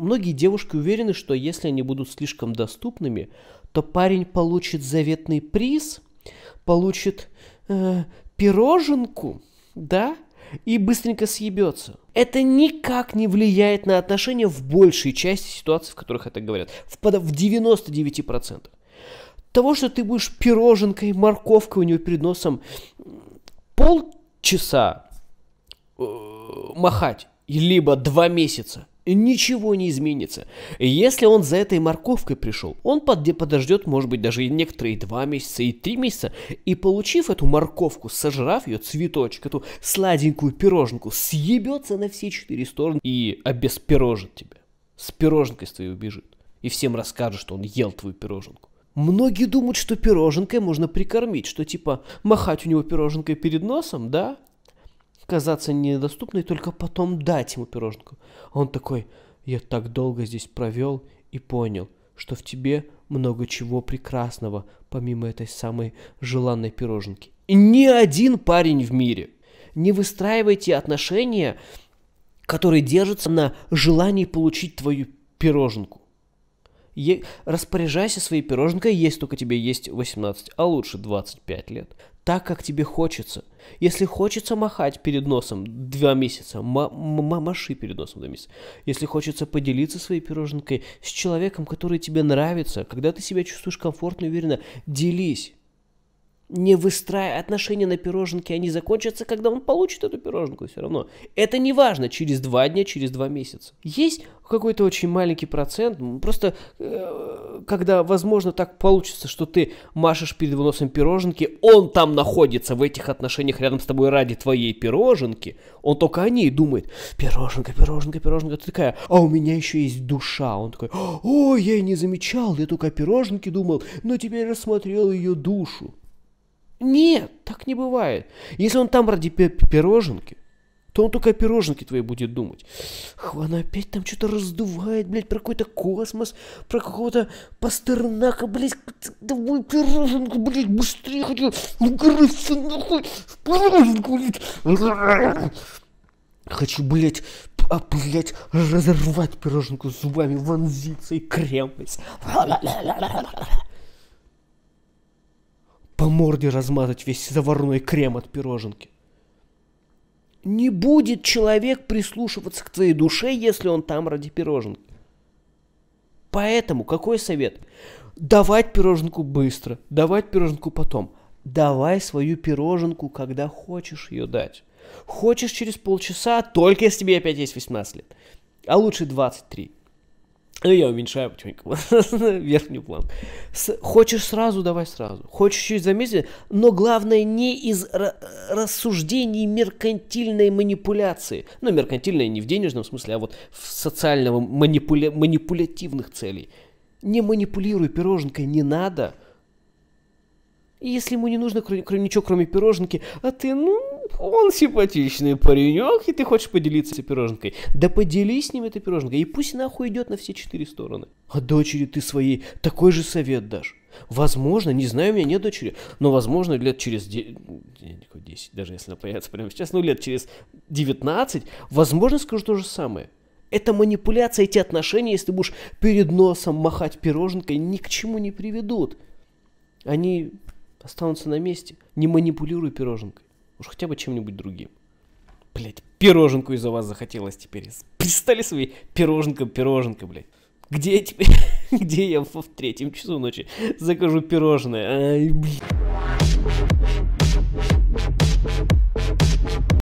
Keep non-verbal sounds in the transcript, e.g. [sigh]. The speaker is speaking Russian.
многие девушки уверены, что если они будут слишком доступными, то парень получит заветный приз, получит э, пироженку, да, и быстренько съебется. Это никак не влияет на отношения в большей части ситуаций, в которых это говорят. В, в 99%. Того, что ты будешь пироженкой, морковкой у него перед носом полчаса э, махать, либо два месяца, Ничего не изменится. Если он за этой морковкой пришел, он подождет, может быть, даже и некоторые два месяца, и три месяца, и получив эту морковку, сожрав ее, цветочек, эту сладенькую пироженку, съебется на все четыре стороны и обеспирожит тебя. С пироженкой с твоей убежит. И всем расскажет, что он ел твою пироженку. Многие думают, что пироженкой можно прикормить, что типа махать у него пироженкой перед носом, да? казаться недоступной, только потом дать ему пироженку. А он такой, я так долго здесь провел и понял, что в тебе много чего прекрасного, помимо этой самой желанной пироженки. И ни один парень в мире. Не выстраивайте отношения, которые держатся на желании получить твою пироженку. Е- распоряжайся своей пироженкой, есть только тебе есть 18, а лучше 25 лет. Так, как тебе хочется. Если хочется махать перед носом два месяца, м- м- маши перед носом два месяца. Если хочется поделиться своей пироженкой с человеком, который тебе нравится, когда ты себя чувствуешь комфортно и уверенно, делись не выстраивая отношения на пироженке, они закончатся, когда он получит эту пироженку все равно. Это не важно, через два дня, через два месяца. Есть какой-то очень маленький процент, просто э, когда, возможно, так получится, что ты машешь перед его носом пироженки, он там находится в этих отношениях рядом с тобой ради твоей пироженки, он только о ней думает, пироженка, пироженка, пироженка, ты такая, а у меня еще есть душа, он такой, о, я и не замечал, я только о пироженке думал, но теперь рассмотрел ее душу. Нет, так не бывает. Если он там ради пироженки, то он только о пироженке твоей будет думать. Она опять там что-то раздувает, блядь, про какой-то космос, про какого-то пастернака, блядь, давай пироженку, блядь, быстрее хочу, угрызться ну, нахуй, в пироженку, блядь. Хочу, блядь, а, блядь, разорвать пироженку зубами, вонзиться и крепость по морде размазать весь заварной крем от пироженки. Не будет человек прислушиваться к твоей душе, если он там ради пироженки. Поэтому какой совет? Давать пироженку быстро, давать пироженку потом. Давай свою пироженку, когда хочешь ее дать. Хочешь через полчаса, только если тебе опять есть 18 лет. А лучше 23. Ну, я уменьшаю потихоньку [laughs] верхнюю план. С, хочешь сразу, давай сразу. Хочешь чуть заметить, но главное не из рассуждений меркантильной манипуляции. Ну, меркантильная не в денежном смысле, а вот в социального манипуля манипулятивных целей. Не манипулируй пироженкой, не надо. И если ему не нужно кроме, кроме, ничего, кроме пироженки, а ты, ну, он симпатичный паренек, и ты хочешь поделиться этой пироженкой. Да поделись с ним этой пироженкой, и пусть нахуй идет на все четыре стороны. А дочери ты своей такой же совет дашь. Возможно, не знаю, у меня нет дочери, но возможно лет через 10, 10 даже если она появится прямо сейчас, ну лет через 19, возможно, скажу то же самое. Это манипуляция, эти отношения, если ты будешь перед носом махать пироженкой, ни к чему не приведут. Они останутся на месте, не манипулируй пироженкой. Уж хотя бы чем-нибудь другим. Блять, пироженку из-за вас захотелось теперь. Пристали свои пироженка, пироженка, блять. Где я теперь, [laughs] где я в третьем часу ночи закажу пирожное? Ай, блядь.